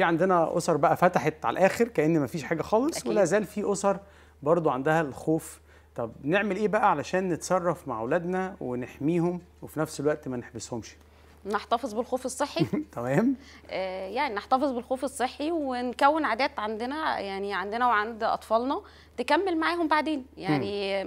في عندنا اسر بقى فتحت على الاخر كان مفيش حاجه خالص أكيد. ولا زال في اسر برضو عندها الخوف طب نعمل ايه بقى علشان نتصرف مع اولادنا ونحميهم وفي نفس الوقت ما نحبسهمش نحتفظ بالخوف الصحي تمام آه، يعني نحتفظ بالخوف الصحي ونكون عادات عندنا يعني عندنا وعند اطفالنا تكمل معاهم بعدين يعني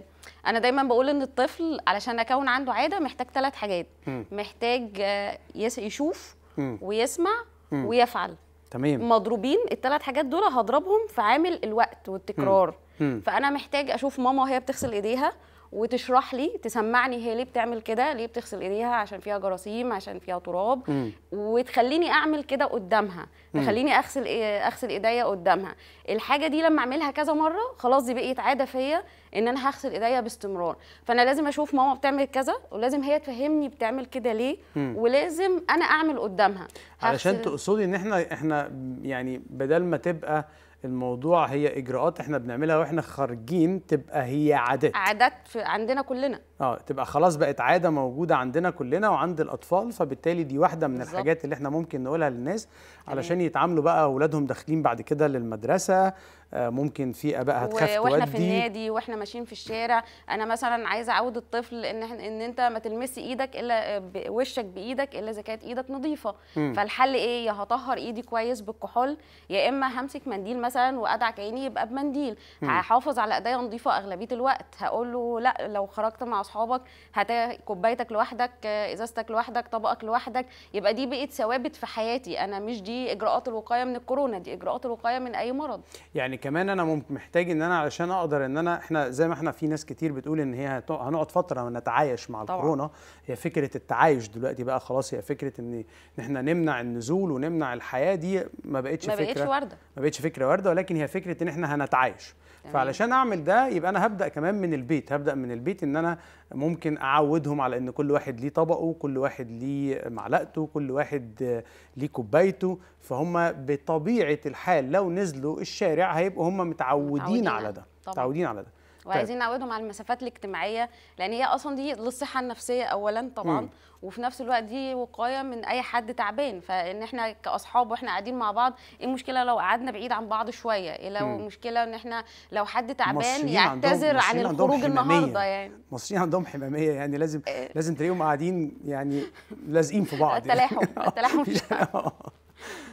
انا دايما بقول ان الطفل علشان اكون عنده عاده محتاج ثلاث حاجات محتاج آه، يشوف ويسمع ويفعل تمام مضروبين الثلاث حاجات دول هضربهم في عامل الوقت والتكرار مم. مم. فانا محتاج اشوف ماما وهي بتغسل ايديها وتشرح لي تسمعني هي ليه بتعمل كده ليه بتغسل ايديها عشان فيها جراثيم عشان فيها تراب وتخليني اعمل كده قدامها تخليني اغسل إيه، اغسل ايديا قدامها الحاجه دي لما اعملها كذا مره خلاص دي بقت عاده فيا ان انا هغسل ايديا باستمرار فانا لازم اشوف ماما بتعمل كذا ولازم هي تفهمني بتعمل كده ليه ولازم انا اعمل قدامها علشان تقصدي ان احنا احنا يعني بدل ما تبقى الموضوع هي اجراءات احنا بنعملها واحنا خارجين تبقى هي عادات عادات عندنا كلنا اه تبقى خلاص بقت عاده موجوده عندنا كلنا وعند الاطفال فبالتالي دي واحده من بالزبط. الحاجات اللي احنا ممكن نقولها للناس علشان يتعاملوا بقى اولادهم داخلين بعد كده للمدرسه آه ممكن في اباء هتخاف واحنا في النادي واحنا ماشيين في الشارع انا مثلا عايزه اعود الطفل ان ان انت ما تلمسي ايدك الا وشك بايدك الا اذا كانت ايدك نظيفه م. فالحل ايه يا هطهر ايدي كويس بالكحول يا اما همسك منديل مثلا مثلا وادعك عيني يبقى بمنديل هحافظ على ايديا نظيفه اغلبيه الوقت هقول له لا لو خرجت مع اصحابك هات كوبايتك لوحدك ازازتك لوحدك طبقك لوحدك يبقى دي بقت ثوابت في حياتي انا مش دي اجراءات الوقايه من الكورونا دي اجراءات الوقايه من اي مرض يعني كمان انا محتاج ان انا علشان اقدر ان انا احنا زي ما احنا في ناس كتير بتقول ان هي هنقعد فتره نتعايش مع طبعا. الكورونا هي فكره التعايش دلوقتي بقى خلاص هي فكره ان احنا نمنع النزول ونمنع الحياه دي ما بقتش ما فكره ما بقتش ورده ما بقتش فكره ورده النهارده ولكن هي فكره ان احنا هنتعايش فعلشان اعمل ده يبقى انا هبدا كمان من البيت هبدا من البيت ان انا ممكن اعودهم على ان كل واحد ليه طبقه كل واحد ليه معلقته كل واحد ليه كوبايته فهم بطبيعه الحال لو نزلوا الشارع هيبقوا هم متعودين على ده متعودين على ده طيب. وعايزين نعودهم على المسافات الاجتماعيه لان هي اصلا دي للصحه النفسيه اولا طبعا مم. وفي نفس الوقت دي وقايه من اي حد تعبان فان احنا كاصحاب واحنا قاعدين مع بعض ايه المشكله لو قعدنا بعيد عن بعض شويه ايه لو المشكله ان احنا لو حد تعبان يعتذر عن الخروج النهارده يعني المصريين عندهم حماميه يعني لازم إيه. لازم تلاقيهم قاعدين يعني لازقين في بعض التلاحم آه. التلاحم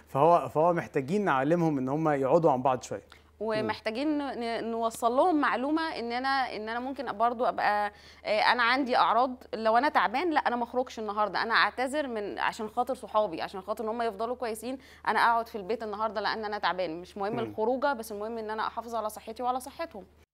فهو فهو محتاجين نعلمهم ان هم يقعدوا عن بعض شويه ومحتاجين نوصل لهم معلومه ان انا ان انا ممكن برضو ابقى آه، انا عندي اعراض لو انا تعبان لا انا ما اخرجش النهارده انا اعتذر من عشان خاطر صحابي عشان خاطر ان هم يفضلوا كويسين انا اقعد في البيت النهارده لان انا تعبان مش مهم الخروجه بس المهم ان انا احافظ على صحتي وعلى صحتهم